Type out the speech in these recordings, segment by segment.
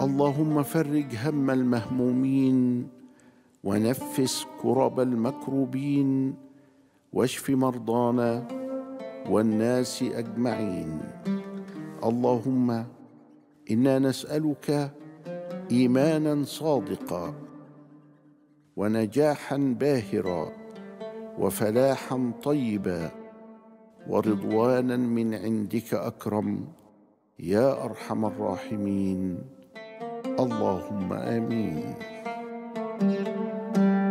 اللهم فرج هم المهمومين ونفس كرب المكروبين واشف مرضانا والناس اجمعين اللهم انا نسالك ايمانا صادقا ونجاحا باهرا وفلاحا طيبا ورضوانا من عندك اكرم يا ارحم الراحمين اللهم امين thank you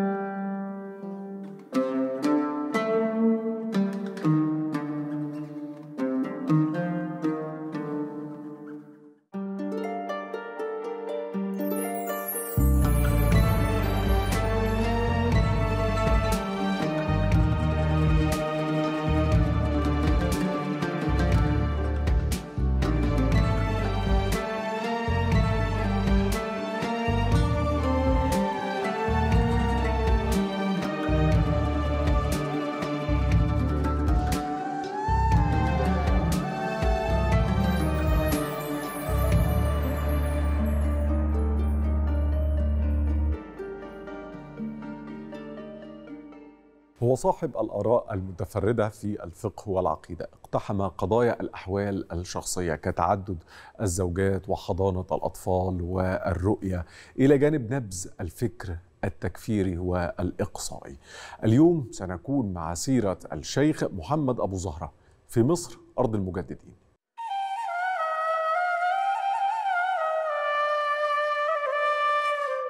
هو صاحب الآراء المتفردة في الفقه والعقيدة اقتحم قضايا الأحوال الشخصية كتعدد الزوجات وحضانة الأطفال والرؤية إلى جانب نبذ الفكر التكفيري والإقصائي اليوم سنكون مع سيرة الشيخ محمد أبو زهرة في مصر أرض المجددين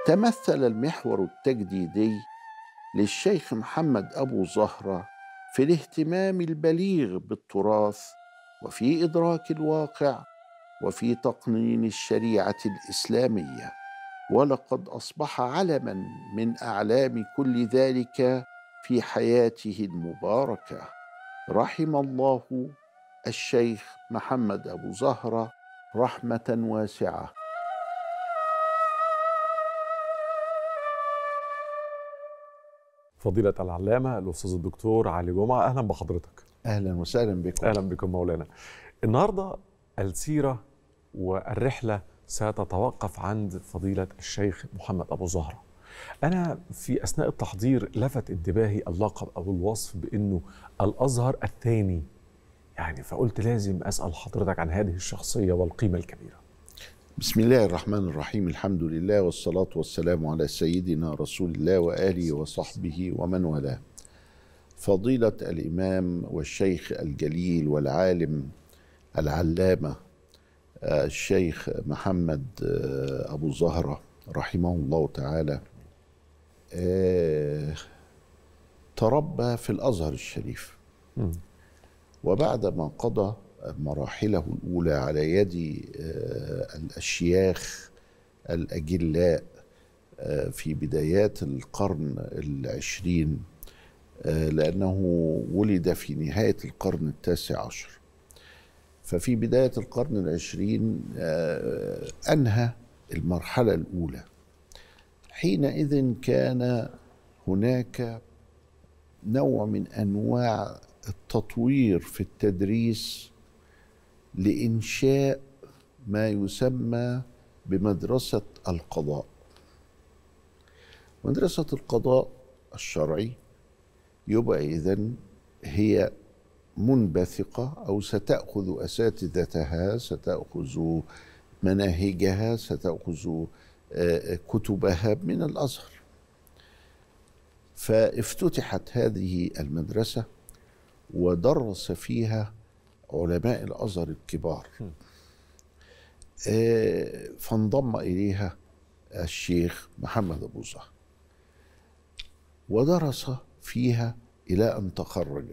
تمثل المحور التجديدي للشيخ محمد أبو زهرة في الاهتمام البليغ بالتراث وفي إدراك الواقع وفي تقنين الشريعة الإسلامية ولقد أصبح علما من أعلام كل ذلك في حياته المباركة رحم الله الشيخ محمد أبو زهرة رحمة واسعة فضيلة العلامة الأستاذ الدكتور علي جمعة أهلا بحضرتك أهلا وسهلا بكم أهلا بكم مولانا النهاردة السيرة والرحلة ستتوقف عند فضيلة الشيخ محمد أبو زهرة أنا في أثناء التحضير لفت انتباهي اللقب أو الوصف بأنه الأزهر الثاني يعني فقلت لازم أسأل حضرتك عن هذه الشخصية والقيمة الكبيرة بسم الله الرحمن الرحيم الحمد لله والصلاة والسلام على سيدنا رسول الله وآله وصحبه ومن والاه فضيلة الإمام والشيخ الجليل والعالم العلامة آه، الشيخ محمد آه، أبو زهرة رحمه الله تعالى آه، تربى في الأزهر الشريف وبعد ما قضى مراحله الاولى على يد آه، الاشياخ الاجلاء آه، في بدايات القرن العشرين آه، لأنه ولد في نهاية القرن التاسع عشر ففي بداية القرن العشرين أنهى المرحلة الأولى حينئذ كان هناك نوع من أنواع التطوير في التدريس لإنشاء ما يسمى بمدرسة القضاء مدرسة القضاء الشرعي يبقى إذا هي منبثقة أو ستأخذ أساتذتها ستأخذ مناهجها ستأخذ آه، كتبها من الأزهر فافتتحت هذه المدرسة ودرس فيها علماء الازهر الكبار آه، فانضم اليها الشيخ محمد ابو زهر ودرس فيها الى ان تخرج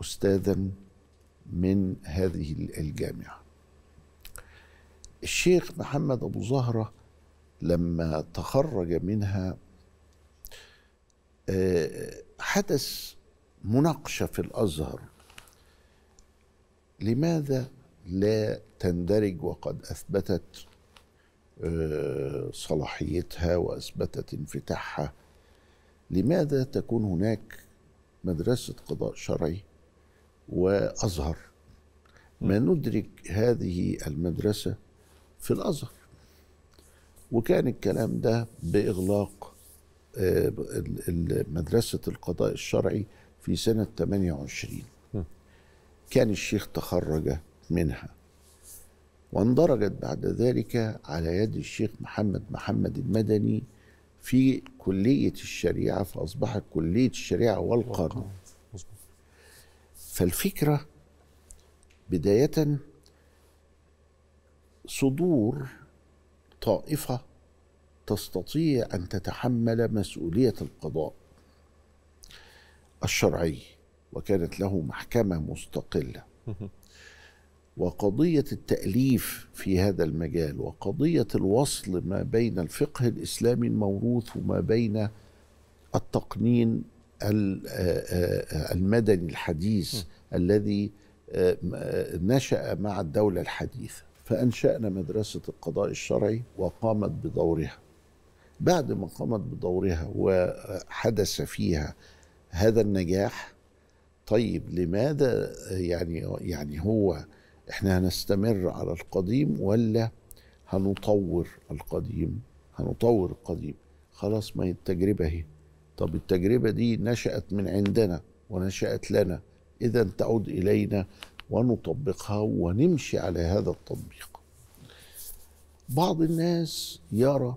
استاذا من هذه الجامعه الشيخ محمد ابو زهره لما تخرج منها آه، حدث مناقشه في الازهر لماذا لا تندرج وقد اثبتت آه، صلاحيتها واثبتت انفتاحها لماذا تكون هناك مدرسه قضاء شرعي وازهر ما ندرك هذه المدرسه في الازهر وكان الكلام ده باغلاق آه، مدرسه القضاء الشرعي في سنه 28 كان الشيخ تخرج منها واندرجت بعد ذلك على يد الشيخ محمد محمد المدني في كلية الشريعة فأصبحت كلية الشريعة والقانون فالفكرة بداية صدور طائفة تستطيع أن تتحمل مسؤولية القضاء الشرعي وكانت له محكمة مستقلة وقضية التأليف في هذا المجال وقضية الوصل ما بين الفقه الإسلامي الموروث وما بين التقنين آه، آه، المدني الحديث الذي آه، نشأ مع الدولة الحديثة فأنشأنا مدرسة القضاء الشرعي وقامت بدورها بعد ما قامت بدورها وحدث فيها هذا النجاح طيب لماذا يعني يعني هو احنا هنستمر على القديم ولا هنطور القديم هنطور القديم خلاص ما هي التجربة اهي طب التجربة دي نشأت من عندنا ونشأت لنا إذا تعود إلينا ونطبقها ونمشي على هذا التطبيق بعض الناس يرى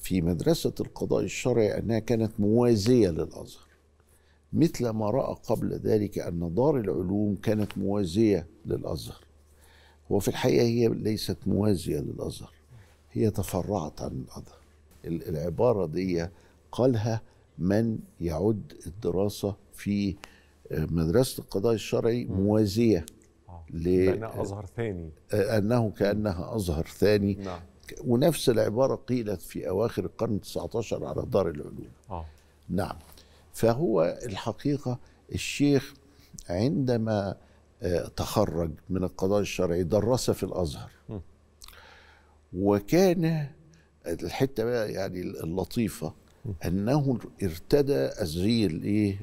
في مدرسة القضاء الشرعي أنها كانت موازية للأزهر مثل ما راى قبل ذلك ان دار العلوم كانت موازيه للازهر وفي الحقيقه هي ليست موازيه للازهر هي تفرعت عن الازهر العباره دي قالها من يعد الدراسه في آه، مدرسه القضاء الشرعي موازيه آه، لأنها أزهر ثاني آه، أنه كأنها أزهر ثاني نعم. ونفس العبارة قيلت في أواخر القرن 19 على دار العلوم آه. نعم فهو الحقيقه الشيخ عندما آه، تخرج من القضاء الشرعي درس في الازهر وكان الحته بقى يعني اللطيفه انه ارتدى الزي الايه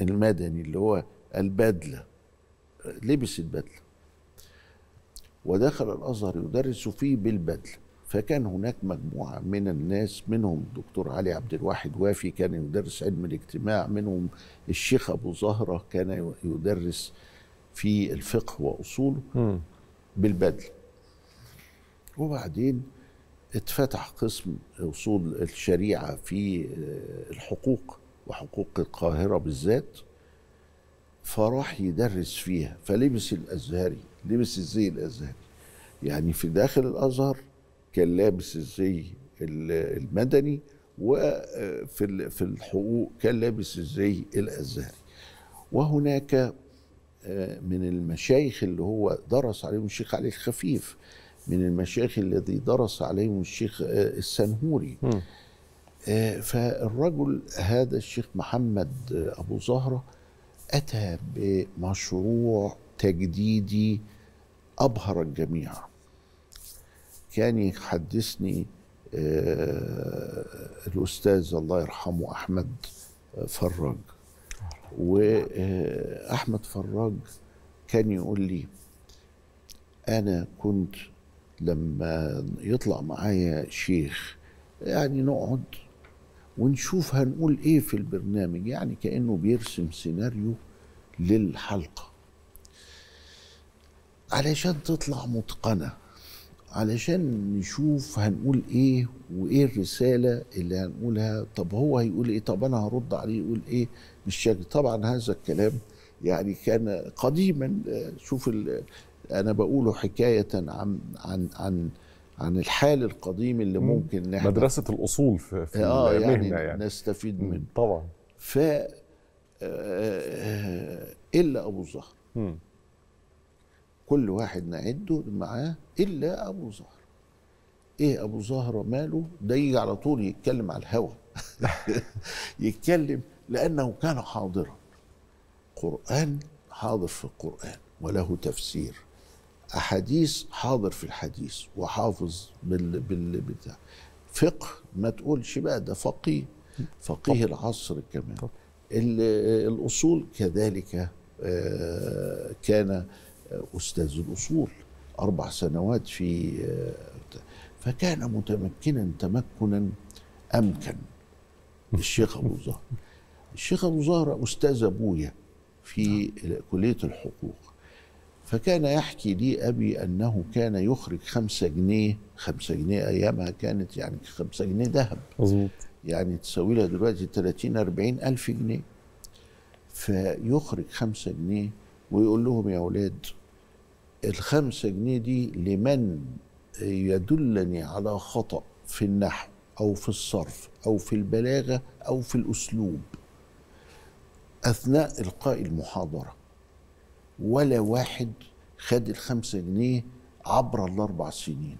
المدني اللي هو البدله آه، لبس البدله ودخل الازهر يدرس فيه بالبدله فكان هناك مجموعة من الناس منهم الدكتور علي عبد الواحد وافي كان يدرس علم الاجتماع منهم الشيخ أبو زهرة كان يدرس في الفقه وأصوله بالبدل وبعدين اتفتح قسم أصول الشريعة في آه، الحقوق وحقوق القاهرة بالذات فراح يدرس فيها فلبس الأزهري لبس الزي الأزهري يعني في داخل الأزهر كان لابس الزي المدني وفي في الحقوق كان لابس الزي الازهري وهناك آه، من المشايخ اللي هو درس عليهم الشيخ علي الخفيف من المشايخ الذي درس عليهم الشيخ آه، السنهوري آه، فالرجل هذا الشيخ محمد أبو زهرة أتى بمشروع تجديدي أبهر الجميع كان يحدثني آه، الأستاذ الله يرحمه أحمد آه، فراج وأحمد آه، فراج كان يقول لي أنا كنت لما يطلع معايا شيخ يعني نقعد ونشوف هنقول ايه في البرنامج يعني كانه بيرسم سيناريو للحلقه علشان تطلع متقنه علشان نشوف هنقول ايه وايه الرساله اللي هنقولها طب هو هيقول ايه طب انا هرد عليه يقول ايه بالشكل طبعا هذا الكلام يعني كان قديما شوف انا بقوله حكايه عن عن عن عن الحال القديم اللي ممكن نحن مدرسه الاصول في, في آه يعني, يعني نستفيد منه طبعا ف آه، آه، الا ابو الزهر كل واحد نعده معاه الا ابو زهر ايه ابو زهره ماله ده يجي على طول يتكلم على الهوى يتكلم لانه كان حاضرا قران حاضر في القران وله تفسير احاديث حاضر في الحديث وحافظ بال بال بتاع فقه ما تقولش بقى ده فقيه فقيه العصر كمان الاصول كذلك آه، كان أستاذ الأصول أربع سنوات في فكان متمكنا تمكنا أمكن الشيخ أبو زهر الشيخ أبو زهر أستاذ أبويا في كلية الحقوق فكان يحكي لي أبي أنه كان يخرج خمسة جنيه خمسة جنيه أيامها كانت يعني خمسة جنيه ذهب مظبوط يعني تساوي لها دلوقتي 30 40 ألف جنيه فيخرج خمسة جنيه ويقول لهم يا اولاد الخمسة جنيه دي لمن يدلني على خطأ في النحو أو في الصرف أو في البلاغة أو في الأسلوب أثناء إلقاء المحاضرة ولا واحد خد الخمسة جنيه عبر الأربع سنين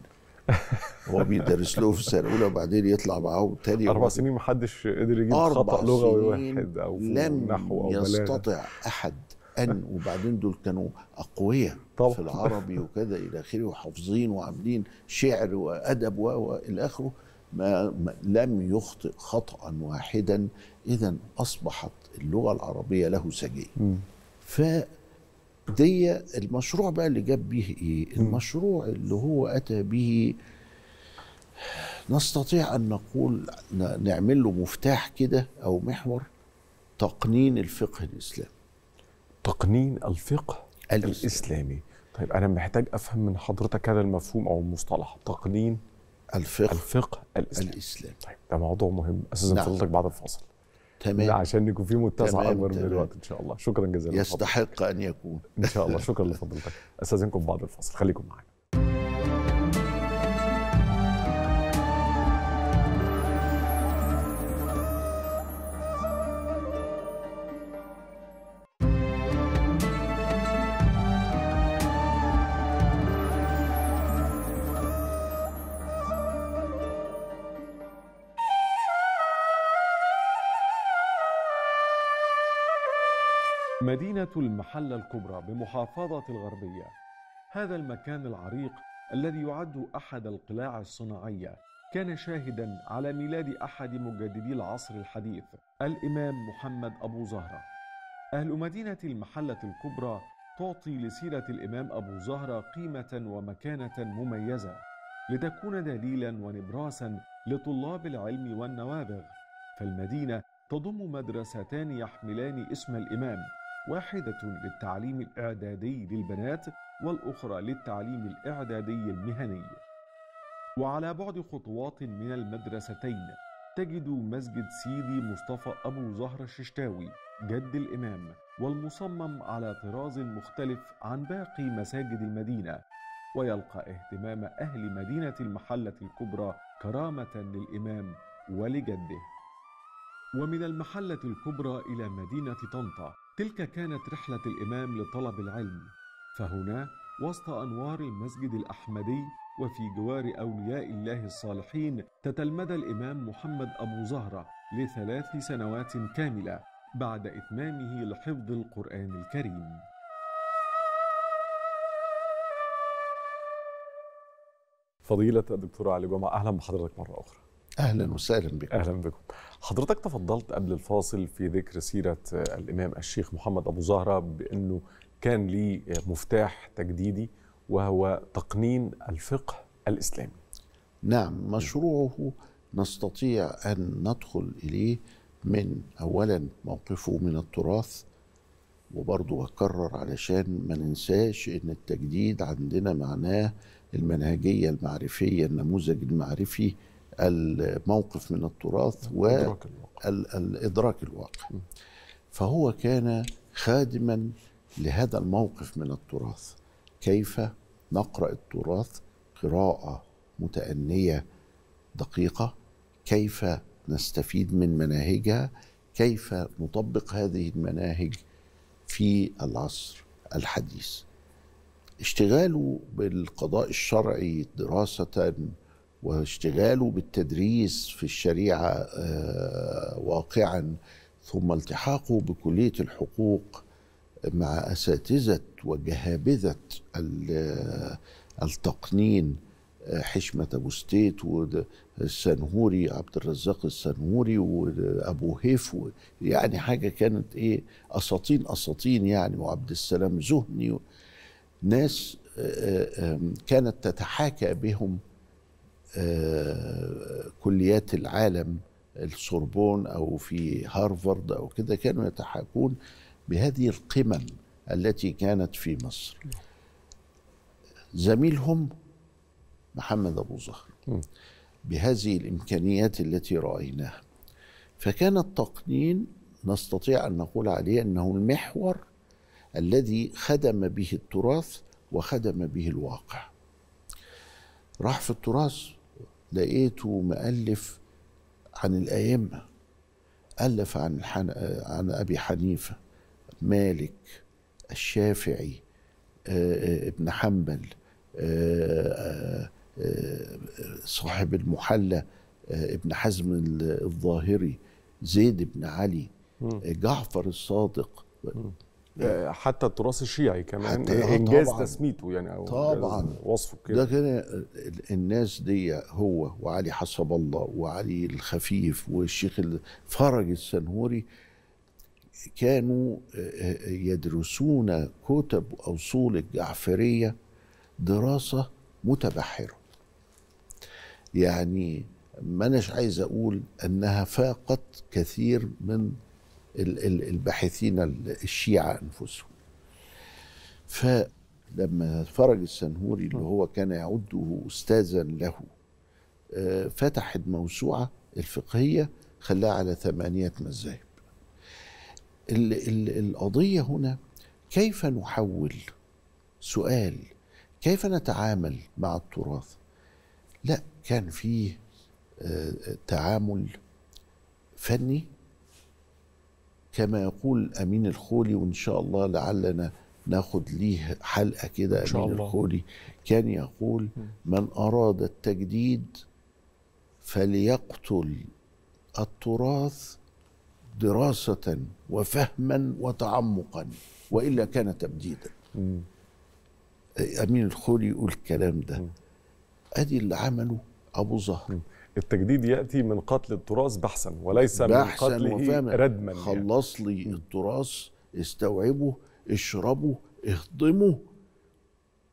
هو بيدرس له في السنه الاولى وبعدين يطلع معاه تاني اربع سنين ما حدش قدر يجيب خطا لغوي واحد او لم نحو او بلاغه يستطع احد ان وبعدين دول كانوا اقوياء في العربي وكذا الى اخره وحافظين وعاملين شعر وادب والى اخره ما لم يخطئ خطا واحدا اذا اصبحت اللغه العربيه له سجيه ف دي المشروع بقى اللي جاب به ايه المشروع اللي هو اتى به نستطيع ان نقول نعمل له مفتاح كده او محور تقنين الفقه الاسلامي تقنين الفقه الإسلامي. الإسلامي طيب أنا محتاج أفهم من حضرتك هذا المفهوم أو المصطلح تقنين الفقه الفقه الإسلامي, الإسلامي. طيب ده موضوع مهم أساسا نعم. فضلتك بعد الفاصل تمام عشان نكون في متسع اكبر من الوقت ان شاء الله شكرا جزيلا يستحق ان يكون ان شاء الله شكرا لفضلتك استاذنكم بعد الفاصل خليكم معانا مدينة المحلة الكبرى بمحافظة الغربية هذا المكان العريق الذي يعد أحد القلاع الصناعية كان شاهدا على ميلاد أحد مجددي العصر الحديث الإمام محمد أبو زهرة أهل مدينة المحلة الكبرى تعطي لسيرة الإمام أبو زهرة قيمة ومكانة مميزة لتكون دليلا ونبراسا لطلاب العلم والنوابغ فالمدينة تضم مدرستان يحملان اسم الإمام واحدة للتعليم الإعدادي للبنات والأخرى للتعليم الإعدادي المهني وعلى بعد خطوات من المدرستين تجد مسجد سيدي مصطفى أبو زهر الششتاوي جد الإمام والمصمم على طراز مختلف عن باقي مساجد المدينة ويلقى اهتمام أهل مدينة المحلة الكبرى كرامة للإمام ولجده ومن المحلة الكبرى إلى مدينة طنطا تلك كانت رحلة الإمام لطلب العلم فهنا وسط أنوار المسجد الأحمدي وفي جوار أولياء الله الصالحين تتلمذ الإمام محمد أبو زهرة لثلاث سنوات كاملة بعد إتمامه لحفظ القرآن الكريم فضيلة الدكتور علي جمعة أهلا بحضرتك مرة أخرى اهلا وسهلا بك اهلا بكم حضرتك تفضلت قبل الفاصل في ذكر سيره الامام الشيخ محمد ابو زهره بانه كان لي مفتاح تجديدي وهو تقنين الفقه الاسلامي نعم مشروعه نستطيع ان ندخل اليه من اولا موقفه من التراث وبرضه اكرر علشان ما ننساش ان التجديد عندنا معناه المنهجيه المعرفيه النموذج المعرفي الموقف من التراث والإدراك الواقع فهو كان خادما لهذا الموقف من التراث كيف نقرأ التراث قراءة متأنية دقيقة كيف نستفيد من مناهجها كيف نطبق هذه المناهج في العصر الحديث اشتغاله بالقضاء الشرعي دراسة واشتغاله بالتدريس في الشريعه آه، واقعا ثم التحاقه بكليه الحقوق مع اساتذه وجهابذه آه، التقنين آه، حشمة أبو ستيت والسنهوري عبد الرزاق السنهوري وأبو هيف يعني حاجة كانت إيه أساطين أساطين يعني وعبد السلام زهني ناس كانت تتحاكى بهم آه، كليات العالم السوربون او في هارفارد او كده كانوا يتحاكون بهذه القمم التي كانت في مصر زميلهم محمد ابو زهر بهذه الامكانيات التي رايناها فكان التقنين نستطيع ان نقول عليه انه المحور الذي خدم به التراث وخدم به الواقع راح في التراث لقيته مؤلف عن الأئمة ألف عن عن أبي حنيفة مالك الشافعي ابن حنبل صاحب المحلى ابن حزم الظاهري زيد بن علي جعفر الصادق آه، حتى التراث الشيعي كمان انجاز آه، تسميته يعني او طبعا وصفه كده ده كان الناس دي هو وعلي حسب الله وعلي الخفيف والشيخ فرج السنهوري كانوا آه، يدرسون كتب اصول الجعفريه دراسه متبحره يعني ما أناش عايز أقول أنها فاقت كثير من الباحثين الشيعة أنفسهم فلما فرج السنهوري اللي هو كان يعده أستاذا له آه، فتح الموسوعة الفقهية خلاها على ثمانية مذاهب القضية هنا كيف نحول سؤال كيف نتعامل مع التراث لا كان فيه آه، تعامل فني كما يقول امين الخولي وان شاء الله لعلنا ناخد ليه حلقه كده امين الله. الخولي كان يقول من اراد التجديد فليقتل التراث دراسه وفهما وتعمقا والا كان تبديدا امين الخولي يقول الكلام ده ادي اللي عمله ابو زهر التجديد ياتي من قتل التراث بحثا وليس بحثاً من قتله وفهمة. ردما يعني. خلص لي يعني. التراث استوعبه اشربه اهضمه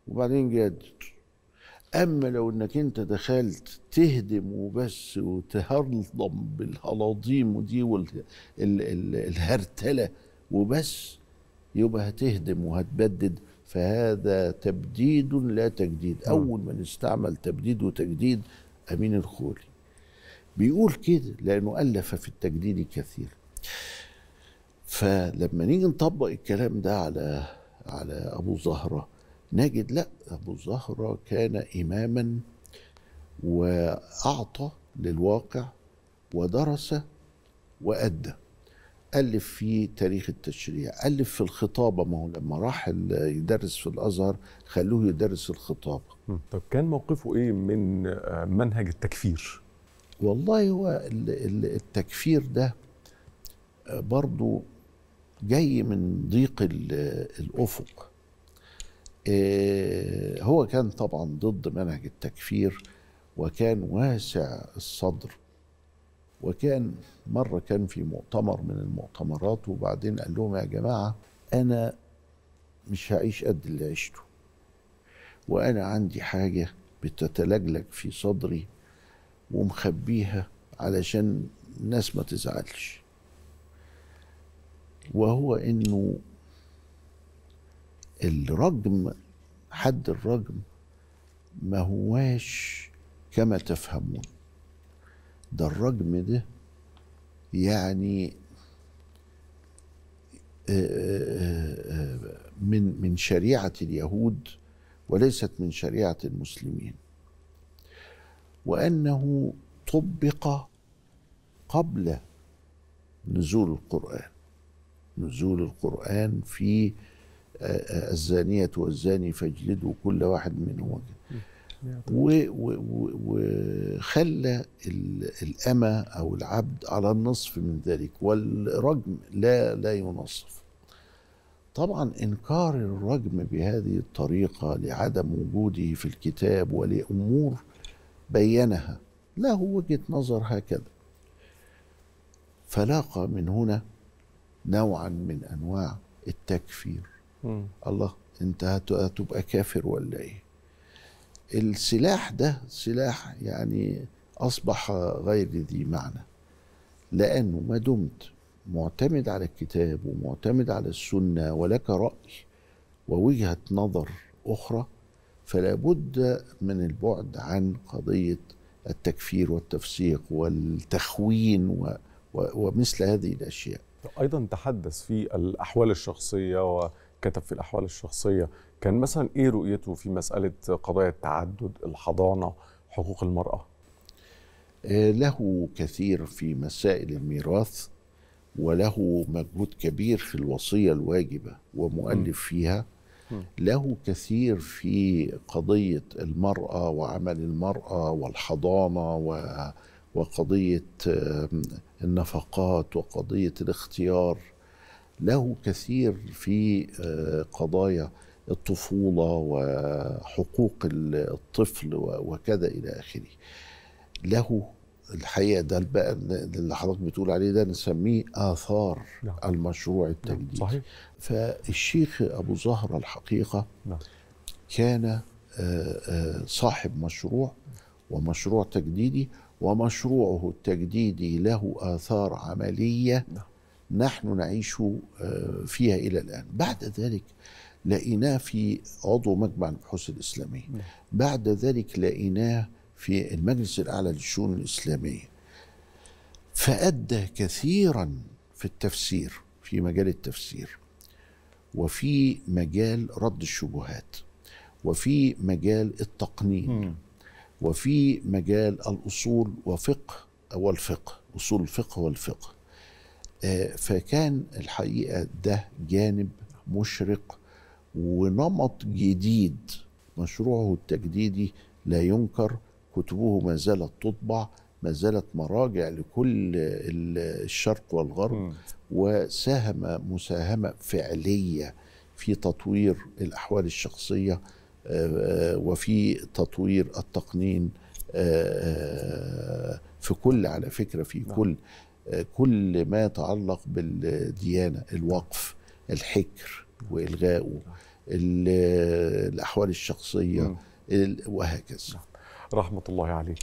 وبعدين جدد اما لو انك انت دخلت تهدم وبس وتهضم بالهلاضيم ودي والهرتله وبس يبقى هتهدم وهتبدد فهذا تبديد لا تجديد نعم. اول ما نستعمل تبديد وتجديد امين الخولي بيقول كده لانه الف في التجديد كثير فلما نيجي نطبق الكلام ده على على ابو زهره نجد لا ابو زهره كان اماما واعطى للواقع ودرس وادى ألف في تاريخ التشريع ألف في الخطابة ما هو لما راح يدرس في الأزهر خلوه يدرس الخطابة طب كان موقفه إيه من آه، منهج التكفير والله هو التكفير ده برضو جاي من ضيق الافق آه، هو كان طبعا ضد منهج التكفير وكان واسع الصدر وكان مره كان في مؤتمر من المؤتمرات وبعدين قال لهم يا جماعه انا مش هعيش قد اللي عشته وانا عندي حاجه بتتلجلج في صدري ومخبيها علشان الناس ما تزعلش وهو انه الرجم حد الرجم ما هواش كما تفهمون ده الرجم ده يعني آه، آه، آه، من من شريعه اليهود وليست من شريعه المسلمين وانه طبق قبل نزول القران نزول القران في آه، آه، الزانيه والزاني فاجلدوا كل واحد منهما وخلى الأمة أو العبد على النصف من ذلك والرجم لا لا ينصف طبعا إنكار الرجم بهذه الطريقة لعدم وجوده في الكتاب ولأمور بينها له وجهة نظر هكذا فلاقى من هنا نوعا من انواع التكفير م. الله انت هتبقى كافر ولا ايه السلاح ده سلاح يعني اصبح غير ذي معنى لانه ما دمت معتمد على الكتاب ومعتمد على السنه ولك راي ووجهه نظر اخرى فلا بد من البعد عن قضيه التكفير والتفسيق والتخوين و ومثل هذه الاشياء ايضا تحدث في الاحوال الشخصيه وكتب في الاحوال الشخصيه كان مثلا ايه رؤيته في مساله قضايا التعدد الحضانه حقوق المراه آه، له كثير في مسائل الميراث وله مجهود كبير في الوصيه الواجبه ومؤلف فيها له كثير في قضية المرأة وعمل المرأة والحضانة و وقضية النفقات وقضية الاختيار له كثير في آه، قضايا الطفولة وحقوق الطفل وكذا إلى آخره له الحقيقه ده بقى اللي حضرتك بتقول عليه ده نسميه اثار نعم. المشروع نعم، التجديدي نعم. صحيح. فالشيخ ابو زهره الحقيقه نعم. كان آه، آه، صاحب مشروع ومشروع تجديدي ومشروعه التجديدي له اثار عمليه نعم. نحن نعيش آه، فيها الى الان بعد ذلك لقيناه في عضو مجمع البحوث الاسلاميه نعم. بعد ذلك لقيناه في المجلس الأعلى للشؤون الإسلامية فأدى كثيرا في التفسير في مجال التفسير وفي مجال رد الشبهات وفي مجال التقنين وفي مجال الأصول وفقه والفقه أصول الفقه والفقه آه، فكان الحقيقة ده جانب مشرق ونمط جديد مشروعه التجديدي لا ينكر كتبه ما زالت تطبع ما زالت مراجع لكل الشرق والغرب م. وساهم مساهمه فعليه في تطوير الاحوال الشخصيه آه، آه، وفي تطوير التقنين آه، في كل على فكره في نعم. كل كل ما يتعلق بالديانه الوقف الحكر نعم. والغائه نعم. الاحوال الشخصيه وهكذا رحمه الله عليه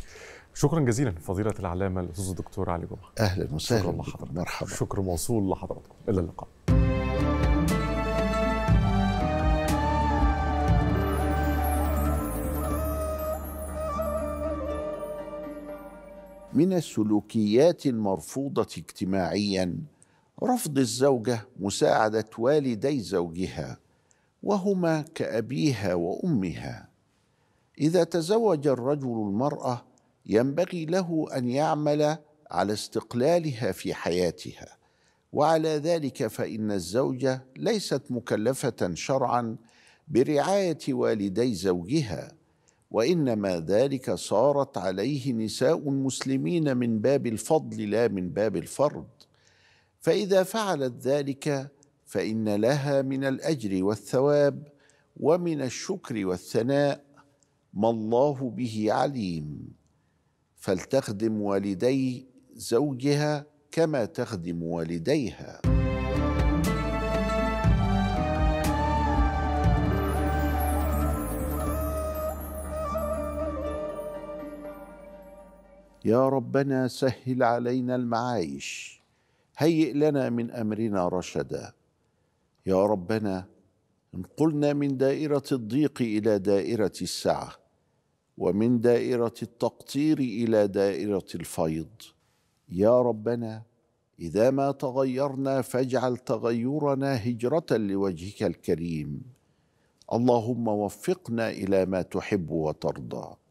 شكرا جزيلا فضيله العلامه الاستاذ الدكتور علي جمعه اهلا وسهلا شكرا لحضرتك مرحبا شكر موصول لحضراتكم الى اللقاء من السلوكيات المرفوضه اجتماعيا رفض الزوجه مساعده والدي زوجها وهما كابيها وامها اذا تزوج الرجل المراه ينبغي له ان يعمل على استقلالها في حياتها وعلى ذلك فان الزوجه ليست مكلفه شرعا برعايه والدي زوجها وانما ذلك صارت عليه نساء المسلمين من باب الفضل لا من باب الفرض فاذا فعلت ذلك فان لها من الاجر والثواب ومن الشكر والثناء ما الله به عليم فلتخدم والدي زوجها كما تخدم والديها يا ربنا سهل علينا المعايش هيئ لنا من امرنا رشدا يا ربنا انقلنا من دائره الضيق الى دائره السعه ومن دائره التقطير الى دائره الفيض يا ربنا اذا ما تغيرنا فاجعل تغيرنا هجره لوجهك الكريم اللهم وفقنا الى ما تحب وترضى